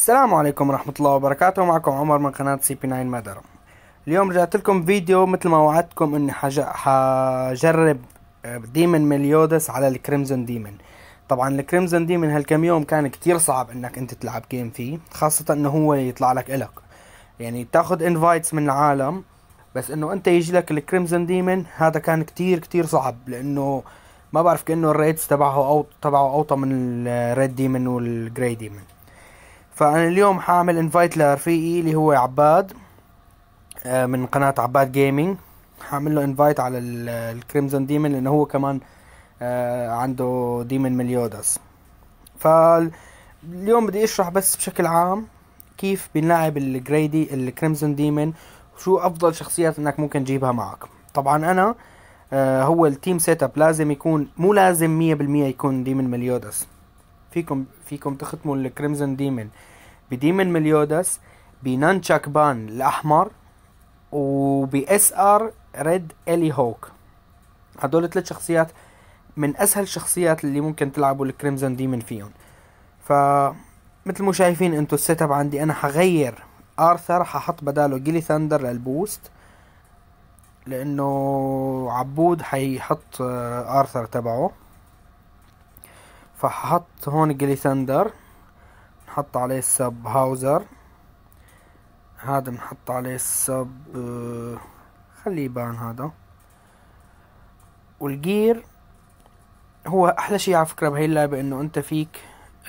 السلام عليكم ورحمة الله وبركاته معكم عمر من قناة سي بي 9 مدر اليوم رجعت لكم فيديو مثل ما وعدتكم اني حج... حجرب ديمن آه، مليودس على الكريمزون ديمن طبعا الكريمزون ديمن هالكم يوم كان كتير صعب انك انت تلعب جيم فيه خاصة انه هو يطلع لك الك يعني تاخد انفايتس من العالم بس انه انت يجي لك الكريمزون ديمن هذا كان كتير كتير صعب لانه ما بعرف كانه الريتس تبعه او تبعه اوطى من الريد ديمن والجراي ديمن فانا اليوم حاعمل انفايت لرفيقي اللي هو عباد آه، من قناه عباد جيمنج حاعمل له انفايت على الكريمزون ديمن لانه هو كمان آه، عنده ديمن مليوداس فاليوم بدي اشرح بس بشكل عام كيف بنلعب الجريدي الكريمزون ديمن وشو افضل شخصيات انك ممكن تجيبها معك طبعا انا آه، هو التيم سيت اب لازم يكون مو لازم 100% يكون ديمن مليوداس فيكم فيكم تختموا الكريمزون ديمن بديمن مليودس بنانشاك بان الاحمر وباس ار ريد الي هوك هدول ثلاث شخصيات من اسهل الشخصيات اللي ممكن تلعبوا الكريمزون ديمن فيهم ف مثل ما شايفين انتو السيت اب عندي انا حغير ارثر ححط بداله جيلي ثاندر للبوست لانه عبود حيحط آه، ارثر تبعه فححط هون جليسندر نحط عليه السب هاوزر هذا بنحط عليه السب آه، خليه يبان هذا والجير هو احلى شيء على فكره بهي اللعبه انه انت فيك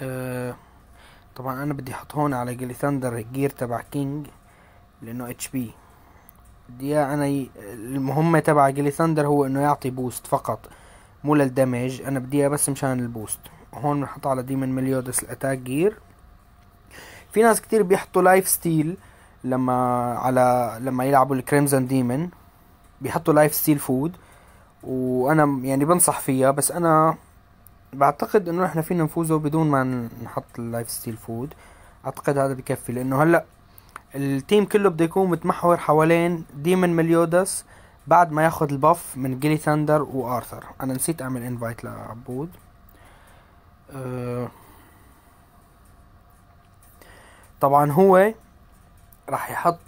آه، طبعا انا بدي احط هون على جلي الجير تبع كينج لانه اتش بي بدي انا ي... المهمه تبع جلي ثاندر هو انه يعطي بوست فقط مو للدمج انا بدي بس مشان البوست هون بنحط على ديمن مليودس الاتاك جير في ناس كتير بيحطوا لايف ستيل لما على لما يلعبوا الكريمزون ديمن بيحطوا لايف ستيل فود وانا يعني بنصح فيها بس انا بعتقد انه احنا فينا نفوزه بدون ما نحط اللايف ستيل فود اعتقد هذا بكفي لانه هلا التيم كله بده يكون متمحور حوالين ديمن مليودس بعد ما ياخذ الباف من جيلي ثاندر وارثر انا نسيت اعمل انفايت لعبود آه، طبعا هو راح يحط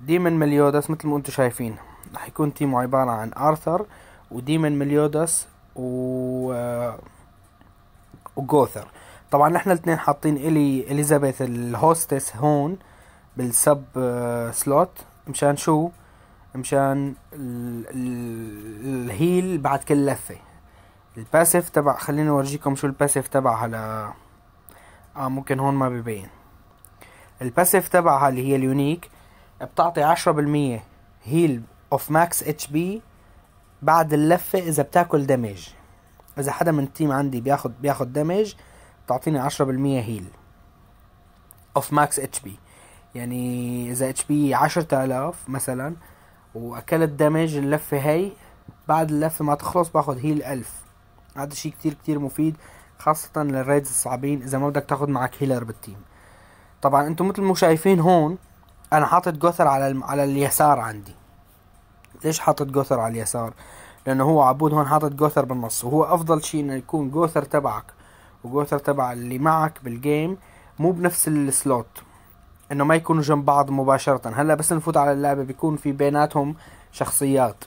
ديمن آه، مليودس مثل ما انتم شايفين راح يكون تيمه عبارة عن ارثر وديمن مليودس و وجوثر آه، طبعا احنا الاثنين حاطين الي اليزابيث الهوستس هون بالسب سلوت مشان شو مشان الهيل بعد كل لفه الباسيف تبع خليني اورجيكم شو الباسيف تبعها على اه ممكن هون ما ببين الباسيف تبعها اللي هي اليونيك بتعطي عشرة بالمية هيل اوف ماكس اتش بي بعد اللفة اذا بتاكل دمج اذا حدا من التيم عندي بياخد بياخد دمج بتعطيني عشرة بالمية هيل اوف ماكس اتش بي يعني اذا اتش بي عشرة الاف مثلا واكلت دمج اللفة هي بعد اللفة ما تخلص باخد هيل الف هذا شيء كتير كتير مفيد خاصة للريدز الصعبين اذا ما بدك تاخد معك هيلر بالتيم طبعا انتم مثل ما شايفين هون انا حاطط جوثر على الم... على اليسار عندي ليش حاطط جوثر على اليسار لانه هو عبود هون حاطط جوثر بالنص وهو افضل شيء انه يكون جوثر تبعك وجوثر تبع اللي معك بالجيم مو بنفس السلوت انه ما يكونوا جنب بعض مباشرة هلا بس نفوت على اللعبة بيكون في بيناتهم شخصيات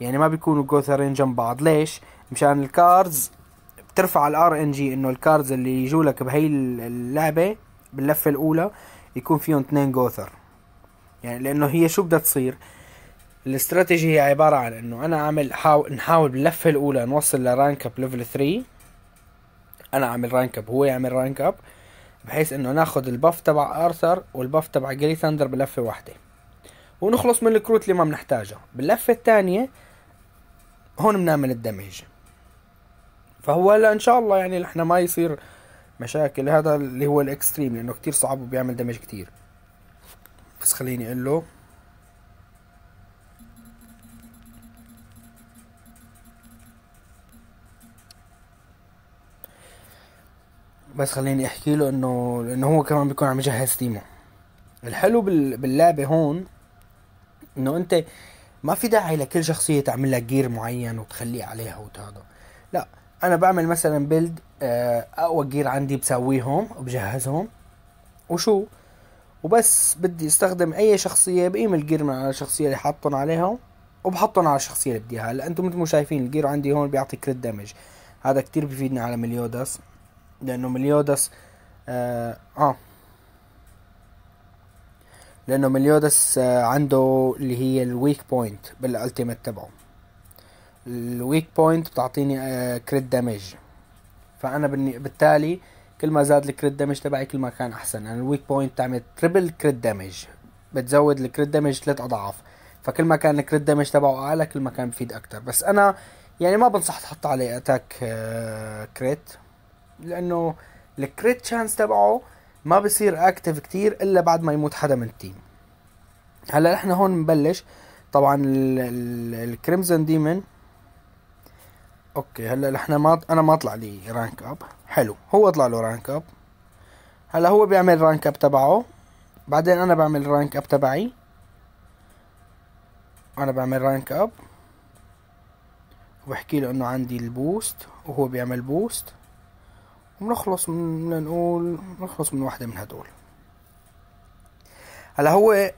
يعني ما بيكونوا جوثرين جنب بعض ليش مشان الكاردز بترفع الار ان جي انه الكاردز اللي يجوا لك بهي اللعبه باللفه الاولى يكون فيهم اثنين جوثر يعني لانه هي شو بدها تصير الاستراتيجي هي عبارة عن انه انا اعمل حاول نحاول باللفة الاولى نوصل لرانك اب ليفل 3 انا اعمل رانك اب هو يعمل رانك اب بحيث انه ناخذ الباف تبع ارثر والباف تبع جري ثاندر بلفة واحدة ونخلص من الكروت اللي ما بنحتاجها باللفة الثانية هون بنعمل الدمج فهو هلا ان شاء الله يعني احنا ما يصير مشاكل هذا اللي هو الاكستريم لانه كتير صعب وبيعمل دمج كتير بس خليني اقول له بس خليني احكي له انه لانه هو كمان بيكون عم يجهز تيمه الحلو بال... باللعبه هون انه انت ما في داعي لكل شخصيه تعمل لها جير معين وتخليه عليها وتهذا لا انا بعمل مثلا بيلد آه، اقوى جير عندي بسويهم وبجهزهم وشو وبس بدي استخدم اي شخصيه بقيم الجير من على الشخصيه اللي حاطهم عليها وبحطهم على الشخصيه اللي بديها هلا انتم مثل ما شايفين الجير عندي هون بيعطي كريت دامج هذا كتير بفيدنا على مليودس لانه مليودس آه, اه لانه مليودس آه، عنده اللي هي الويك بوينت بالالتيميت تبعه الويك بوينت بتعطيني كريت آه، دامج فانا بالتالي كل ما زاد الكريت دامج تبعي كل ما كان احسن انا الويك بوينت بتعمل تريبل كريت دامج بتزود الكريت دامج ثلاث اضعاف فكل ما كان الكريت دامج تبعه اعلى كل ما كان بفيد اكثر بس انا يعني ما بنصح تحط عليه اتاك آه، كريت لانه الكريت شانس تبعه ما بصير اكتف كتير الا بعد ما يموت حدا من التيم هلا احنا هون بنبلش طبعا الكريمزون ديمون اوكي هلا احنا ما انا ما طلع لي رانك اب حلو هو طلع له رانك اب هلا هو بيعمل رانك اب تبعه بعدين انا بعمل رانك اب تبعي انا بعمل رانك اب وبحكي له انه عندي البوست وهو بيعمل بوست بنخلص من نقول بنخلص من واحدة من هدول هلا هو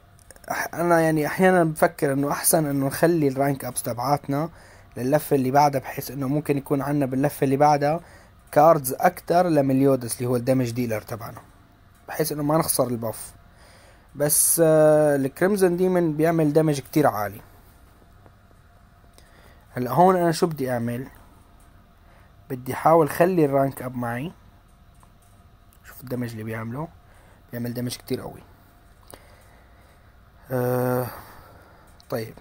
انا يعني احيانا بفكر انه احسن انه نخلي الرانك ابس تبعاتنا للفة اللي بعدها بحيث انه ممكن يكون عنا باللفة اللي بعدها كاردز اكتر لمليودس اللي هو الدمج ديلر تبعنا بحيث انه ما نخسر الباف بس آه، الكريمزون ديمن بيعمل دمج كتير عالي هلا هون انا شو بدي اعمل بدي احاول اخلي الرانك اب معي شوف الدمج اللي بيعمله بيعمل دمج كتير قوي آه طيب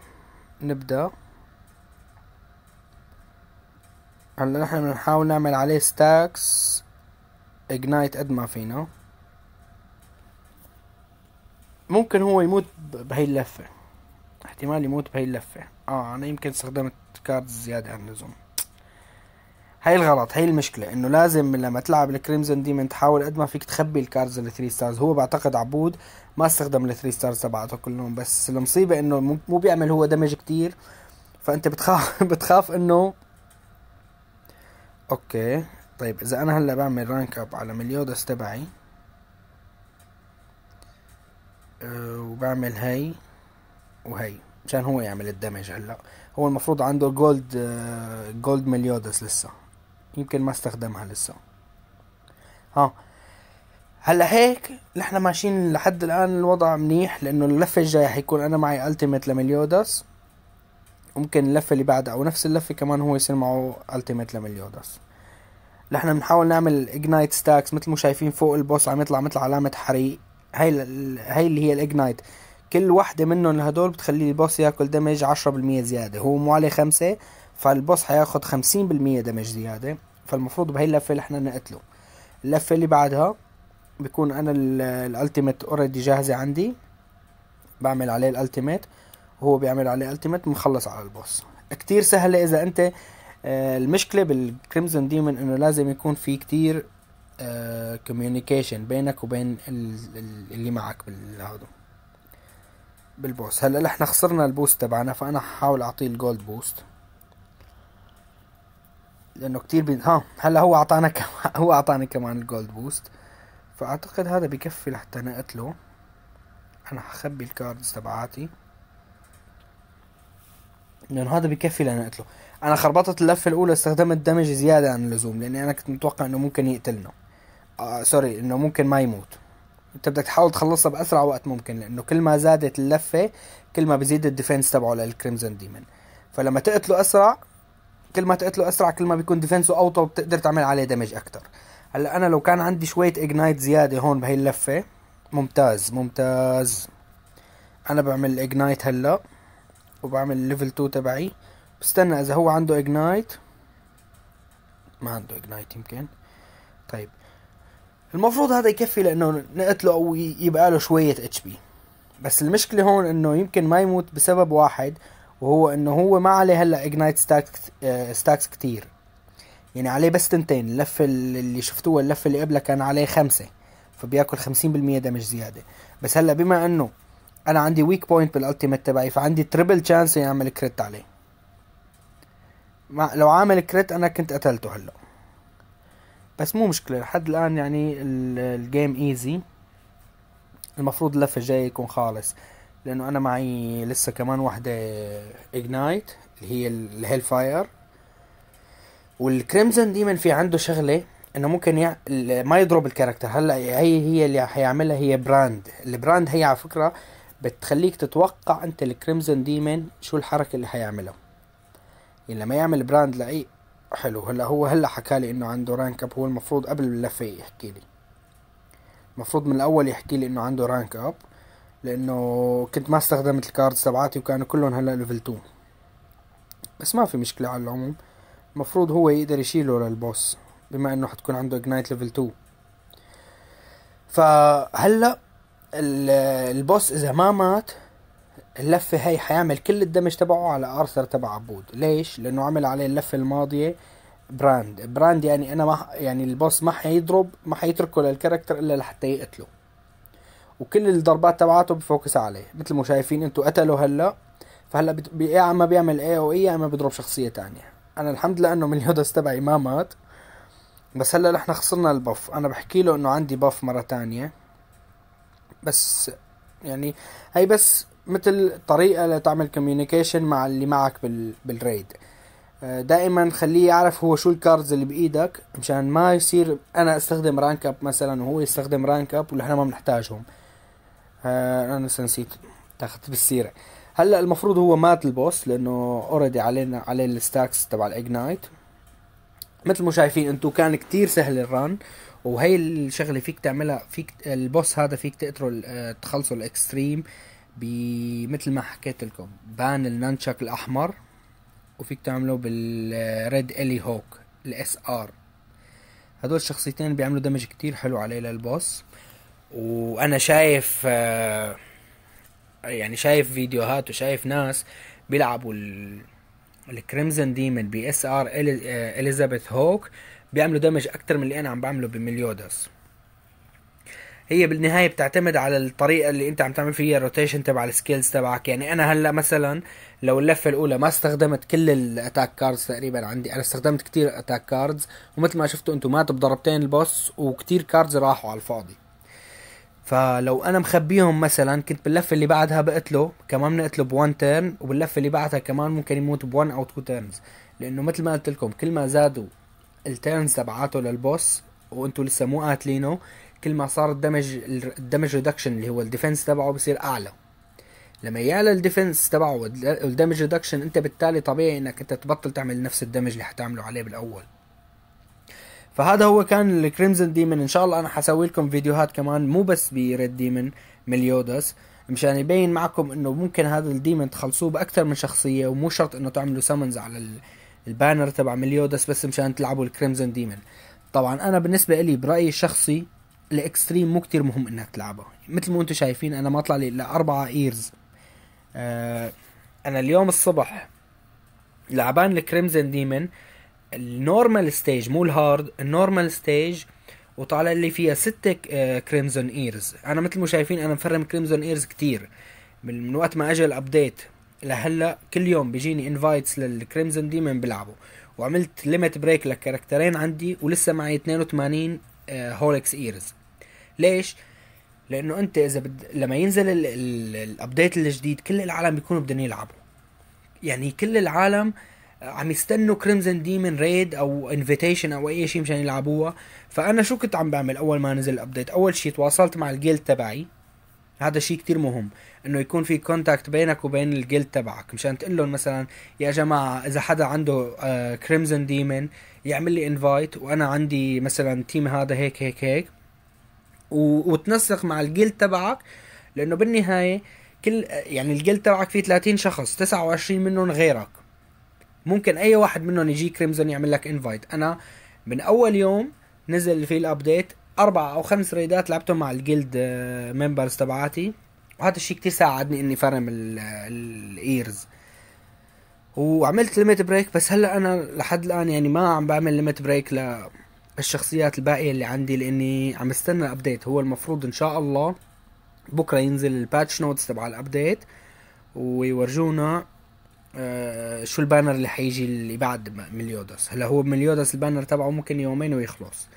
نبدأ هلا نحن بنحاول نعمل عليه ستاكس اجنايت قد ما فينا ممكن هو يموت بهي اللفة احتمال يموت بهي اللفة اه انا يمكن استخدمت كاردز زيادة عن اللزوم هاي الغلط هاي المشكلة انه لازم لما تلعب الكريمزون ديمن تحاول قد ما فيك تخبي الكارز الثري ستارز هو بعتقد عبود ما استخدم الثري ستارز تبعته كلهم بس المصيبة انه مو بيعمل هو دمج كتير فانت بتخاف بتخاف انه اوكي طيب اذا انا هلا بعمل رانك اب على مليودس تبعي آه، وبعمل هي وهي مشان هو يعمل الدمج هلا هو المفروض عنده جولد جولد مليودس لسه يمكن ما استخدمها لسه ها هلا هيك نحن ماشيين لحد الان الوضع منيح لانه اللفه الجايه حيكون انا معي التيميت لمليودس ممكن اللفه اللي بعدها او نفس اللفه كمان هو يصير معه التيميت لمليودس نحن بنحاول نعمل اجنايت ستاكس مثل ما شايفين فوق البوس عم يطلع مثل علامه حريق هاي هاي اللي هي الاجنايت كل وحده منهم لهدول بتخلي البوس ياكل دمج 10% زياده هو مو عليه خمسة فالبوس هياخد خمسين بالمية دمج زيادة فالمفروض بهي اللفة اللي احنا نقتله اللفة اللي بعدها بيكون انا الالتيميت اوريدي جاهزة عندي بعمل عليه الالتيميت وهو بيعمل عليه التيميت بنخلص على البوس كتير سهلة اذا انت آه، المشكلة بالكريمزون ديمون انه لازم يكون في كتير كوميونيكيشن آه، بينك وبين اللي معك بالهذا بالبوس هلا احنا خسرنا البوست تبعنا فانا ححاول اعطيه الجولد بوست لانه كتير بي... ها هلا هو اعطانا كم... هو اعطاني كمان الجولد بوست فاعتقد هذا بكفي لحتى نقتله انا حخبي الكاردز تبعاتي لانه هذا بكفي لنقتله انا خربطت اللفه الاولى استخدمت دمج زياده عن اللزوم لاني انا كنت متوقع انه ممكن يقتلنا آه سوري انه ممكن ما يموت انت بدك تحاول تخلصها باسرع وقت ممكن لانه كل ما زادت اللفه كل ما بزيد الديفنس تبعه للكريمزن ديمن فلما تقتله اسرع كل ما تقتله اسرع كل ما بيكون ديفنسه اوطى وبتقدر تعمل عليه دمج اكثر هلا انا لو كان عندي شويه اجنايت زياده هون بهي اللفه ممتاز ممتاز انا بعمل اجنايت هلا وبعمل ليفل 2 تبعي بستنى اذا هو عنده اجنايت ما عنده اجنايت يمكن طيب المفروض هذا يكفي لانه نقتله او يبقى له شويه اتش بي بس المشكله هون انه يمكن ما يموت بسبب واحد وهو انه هو ما عليه هلا اجنايت ستاكس ستاكس كتير يعني عليه بس تنتين اللفه اللي شفتوها اللفه اللي قبلها كان عليه خمسه فبياكل 50% دمج زياده بس هلا بما انه انا عندي ويك بوينت بالالتيميت تبعي فعندي تريبل تشانس يعمل كريت عليه لو عامل كريت انا كنت قتلته هلا بس مو مشكله لحد الان يعني الجيم ايزي المفروض اللفه الجايه يكون خالص لانه انا معي لسه كمان واحدة اجنايت اللي هي الهيل فاير والكريمزن ديمن في عنده شغلة انه ممكن يع... ما يضرب الكاركتر هلا هي هي اللي حيعملها هي براند البراند هي على فكرة بتخليك تتوقع انت الكريمزن ديمن شو الحركة اللي حيعملها يعني لما يعمل براند لاي حلو هلا هو هلا حكى لي انه عنده رانك اب هو المفروض قبل اللفه يحكي لي المفروض من الاول يحكي لي انه عنده رانك اب لانه كنت ما استخدمت الكاردز تبعاتي وكانوا كلهم هلا ليفل 2 بس ما في مشكله على العموم المفروض هو يقدر يشيله للبوس بما انه حتكون عنده اجنايت ليفل 2 فهلا البوس اذا ما مات اللفة هي حيعمل كل الدمج تبعه على ارثر تبع عبود ليش لانه عمل عليه اللفة الماضية براند براند يعني انا ما يعني البوس ما حيضرب ما حيتركه للكاركتر الا لحتى يقتله وكل الضربات تبعاته بفوكس عليه مثل ما شايفين انتم قتلوا هلا فهلا يا اما بيعمل اي او اي e، يا اما بيضرب شخصيه تانية انا الحمد لله انه مليودس تبعي ما مات بس هلا نحن خسرنا البف انا بحكي له انه عندي بف مره تانية بس يعني هي بس مثل طريقه لتعمل كوميونيكيشن مع اللي معك بال بالريد آه، دائما خليه يعرف هو شو الكاردز اللي بايدك مشان ما يصير انا استخدم رانك اب مثلا وهو يستخدم رانك اب ونحن ما بنحتاجهم آه انا نسيت تاخذ بالسيره هلا المفروض هو مات البوس لانه اوريدي علينا عليه الستاكس تبع الاجنايت مثل ما شايفين انتم كان كتير سهل الران وهي الشغله فيك تعملها فيك البوس هذا فيك تقتله آه، تخلصه الاكستريم بمثل ما حكيت لكم بان النانشاك الاحمر وفيك تعمله بالريد الي هوك الاس ار هدول الشخصيتين بيعملوا دمج كتير حلو عليه للبوس وانا شايف آه، يعني شايف فيديوهات وشايف ناس بيلعبوا الكريمزن ديمن بي اس ار آه، اليزابيث هوك بيعملوا دمج اكتر من اللي انا عم بعمله بمليودس هي بالنهاية بتعتمد على الطريقة اللي انت عم تعمل فيها الروتيشن تبع السكيلز تبعك يعني انا هلا مثلا لو اللفة الاولى ما استخدمت كل الاتاك كاردز تقريبا عندي انا استخدمت كتير اتاك كاردز ومثل ما شفتوا انتم ماتوا بضربتين البوس وكتير كاردز راحوا على الفاضي فلو انا مخبيهم مثلا كنت باللفه اللي بعدها بقتله كمان بنقتله بوان تيرن وباللفه اللي بعدها كمان ممكن يموت بوان او تو تيرنز لانه مثل ما قلت لكم كل ما زادوا التيرنز تبعاته للبوس وانتم لسه مو قاتلينه كل ما صار الدمج الدمج ريدكشن اللي هو الديفنس تبعه بصير اعلى لما يعلى الديفنس تبعه والدمج ريدكشن انت بالتالي طبيعي انك انت تبطل تعمل نفس الدمج اللي حتعمله عليه بالاول فهذا هو كان الكريمزن ديمن ان شاء الله انا حسوي لكم فيديوهات كمان مو بس بريد ديمن مليودس مشان يبين معكم انه ممكن هذا الديمن تخلصوه باكثر من شخصيه ومو شرط انه تعملوا سامنز على البانر تبع مليودس بس مشان تلعبوا الكريمزن ديمن طبعا انا بالنسبه لي برايي الشخصي الاكستريم مو كتير مهم انك تلعبه مثل ما انتم شايفين انا ما طلع لي الا اربعة ايرز آه انا اليوم الصبح لعبان الكريمزن ديمن النورمال ستيج مو الهارد النورمال ستيج وطالع لي فيها ستة كريمزون ايرز آه، انا مثل ما شايفين انا مفرم كريمزون ايرز كتير من وقت ما اجى الابديت لهلا كل يوم بيجيني انفايتس للكريمزون ديمون بيلعبوا وعملت ليميت بريك لكاركترين عندي ولسه معي 82 هولكس ايرز ليش لانه انت اذا بد... لما ينزل الابديت الجديد كل العالم بيكونوا بدهم يلعبوا يعني كل العالم آه عم يستنوا كريمزن ديمن ريد او انفيتيشن او اي شيء مشان يلعبوها فانا شو كنت عم بعمل اول ما نزل الابديت اول شيء تواصلت مع الجيلد تبعي هذا شيء كتير مهم انه يكون في كونتاكت بينك وبين الجيلد تبعك مشان تقول لهم مثلا يا جماعه اذا حدا عنده كريمزن آه، ديمن يعمل لي انفايت وانا عندي مثلا تيم هذا هيك هيك هيك و... وتنسق مع الجيلد تبعك لانه بالنهايه كل يعني الجيلد تبعك فيه 30 شخص 29 منهم غيرك ممكن اي واحد منهم يجي كريمزون يعمل لك انفايت انا من اول يوم نزل فيه الابديت اربع او خمس ريدات لعبتهم مع الجلد ممبرز آه، تبعاتي وهذا الشيء كتير ساعدني اني فرم الايرز وعملت ليميت بريك بس هلا انا لحد الان يعني ما عم بعمل ليميت بريك للشخصيات الباقيه اللي عندي لاني عم استنى الابديت هو المفروض ان شاء الله بكره ينزل الباتش نوتس تبع الابديت ويورجونا آه، شو البانر اللي حيجي اللي بعد مليودس هلا هو مليودس البانر تبعه ممكن يومين ويخلص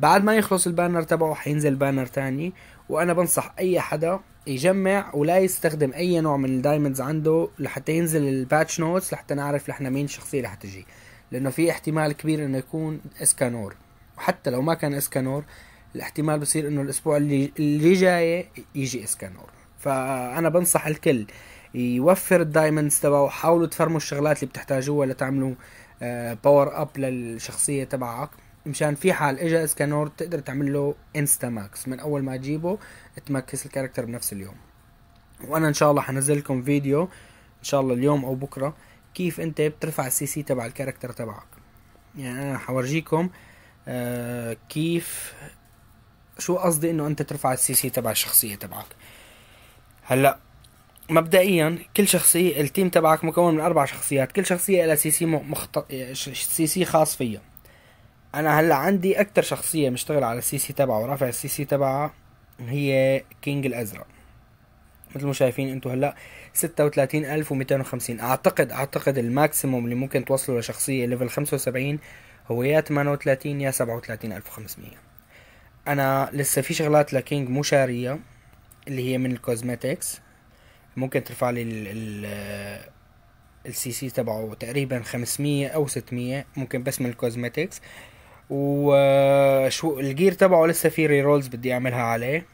بعد ما يخلص البانر تبعه حينزل بانر تاني وانا بنصح اي حدا يجمع ولا يستخدم اي نوع من الدايموندز عنده لحتى ينزل الباتش نوتس لحتى نعرف لحنا مين الشخصيه اللي حتجي لانه في احتمال كبير انه يكون اسكانور وحتى لو ما كان اسكانور الاحتمال بصير انه الاسبوع اللي اللي جاي يجي اسكانور فانا بنصح الكل يوفر الدايموندز تبعه حاولوا تفرموا الشغلات اللي بتحتاجوها لتعملوا باور آه، اب للشخصيه تبعك مشان في حال اجى اسكانور تقدر تعمل له انستا ماكس من اول ما تجيبه تمكس الكاركتر بنفس اليوم وانا ان شاء الله حنزل لكم فيديو ان شاء الله اليوم او بكره كيف انت بترفع السي سي تبع الكاركتر تبعك يعني انا حورجيكم آه كيف شو قصدي انه انت ترفع السي سي تبع الشخصيه تبعك هلا مبدئيا كل شخصية التيم تبعك مكون من أربع شخصيات كل شخصية لها سي سي مخت... سي سي خاص فيها أنا هلا عندي أكتر شخصية مشتغل على السي سي تبعه ورافع السي سي تبعها هي كينج الأزرق مثل ما شايفين انتو هلا ستة الف وميتين وخمسين اعتقد اعتقد الماكسيموم اللي ممكن توصلوا لشخصيه ليفل خمسة وسبعين هو يا وثلاثين يا سبعة الف وخمسمية انا لسه في شغلات لكينج مو شاريه اللي هي من الكوزمتكس ممكن ترفع لي ال السي سي تبعه تقريبا 500 او 600 ممكن بس من الكوزمتكس وشو الجير تبعه لسه في ري رولز بدي اعملها عليه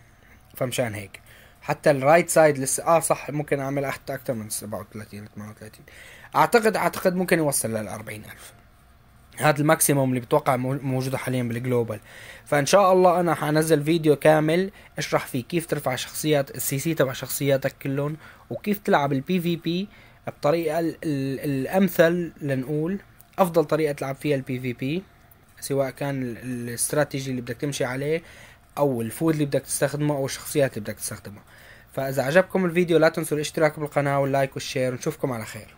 فمشان هيك حتى الرايت سايد لسه اه صح ممكن اعمل حتى اكثر من 37 38 اعتقد اعتقد ممكن يوصل لل 40000 هذا الماكسيموم اللي بتوقع موجوده حاليا بالجلوبال فان شاء الله انا حنزل فيديو كامل اشرح فيه كيف ترفع شخصيات السي سي تبع شخصياتك كلهم وكيف تلعب البي في بي بطريقة الامثل لنقول افضل طريقه تلعب فيها البي في بي سواء كان الاستراتيجي اللي بدك تمشي عليه او الفود اللي بدك تستخدمه او الشخصيات اللي بدك تستخدمها فاذا عجبكم الفيديو لا تنسوا الاشتراك بالقناه واللايك والشير ونشوفكم على خير